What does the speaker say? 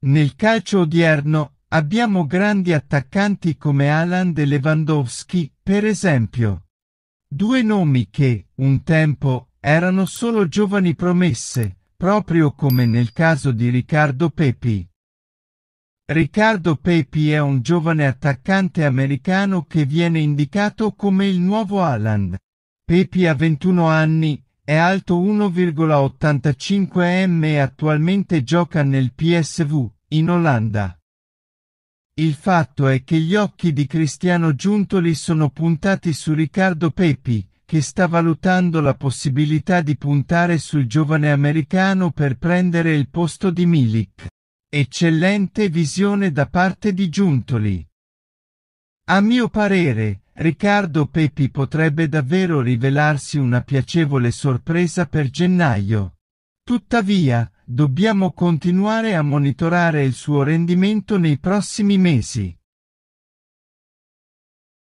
Nel calcio odierno, abbiamo grandi attaccanti come Alan De Lewandowski, per esempio. Due nomi che, un tempo, erano solo giovani promesse, proprio come nel caso di Riccardo Pepi. Riccardo Pepi è un giovane attaccante americano che viene indicato come il nuovo Alan. Pepi ha 21 anni, è alto 1,85 m e attualmente gioca nel PSV, in Olanda. Il fatto è che gli occhi di Cristiano Giuntoli sono puntati su Riccardo Pepi, che sta valutando la possibilità di puntare sul giovane americano per prendere il posto di Milik. Eccellente visione da parte di Giuntoli. A mio parere, Riccardo Pepi potrebbe davvero rivelarsi una piacevole sorpresa per gennaio. Tuttavia, dobbiamo continuare a monitorare il suo rendimento nei prossimi mesi.